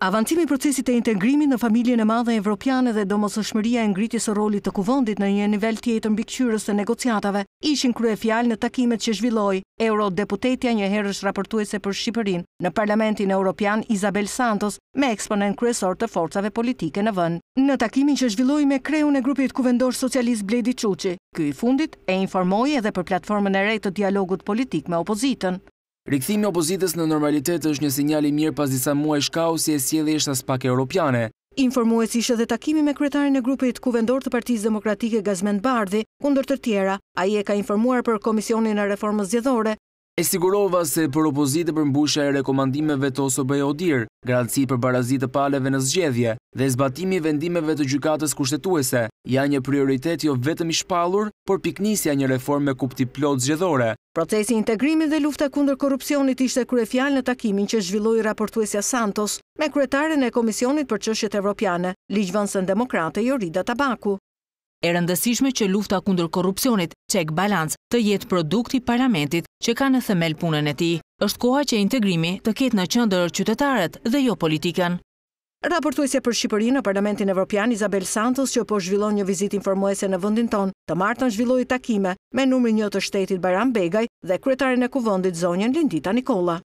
Avancimi i procesit e integrimit në familjen e madhe evropiane dhe domosdoshmëria e ngritjes së rolit të kuvendit në një nivel tjetër mbikëqyrës së negociatave ishin kryefjalë në takimet që zhvilloi eurodeputetja një herësh raportuese për Shqipërinë në Parlamentin Evropian Isabel Santos me eksponent kryesor të forcave politike në vend. Në takimin që zhvilloi me kreun e grupit kuvendor socialist Bledi Çuçi, ky i fundit e informoi edhe për platformën e re të dialogut politik me opozitën. Rikëthimi opozitës në normalitet është një sinjali mirë pas disa muaj shkau si e sjeli ishtë as pak e Europiane. Informuës ishë dhe takimi me kretarin e grupit kuvendor të partiz demokratike Gazmend Bardhi, kundër të tjera, a i e ka informuar për Komisionin e Reformës Zjedhore E sigurova se për opozitë për mbusha e rekomandimeve të oso e odirë, për barazit të paleve në zgjedhje dhe zbatimi vendimeve të gjykatës kushtetuese, janë një prioritet jo vetëm i shpalur, por piknisja një reform me kupti plot zgjedhore. Procesi integrimit dhe lufta kunder korupcionit ishte kryefjal në takimin që zhvilloj raportuesja Santos me kretaren e Komisionit për Qëshet Evropiane, Ligjvënsën Demokrate Jorida Tabaku. E rëndësishme që lufta kundër korupcionit, check balance, të jetë produkti parlamentit që ka në themel punën e ti. është koha që integrimi të ketë në qëndër qytetarët dhe jo politikën. Raportuese për Shqipërinë në Parlamentin Evropian Isabel Santos që po zhvillon një vizit informuese në vëndin ton, të martën zhvilloj takime me numri një të shtetit Bajram Begaj dhe kretarin e kuvëndit zonjen Lindita Nikola.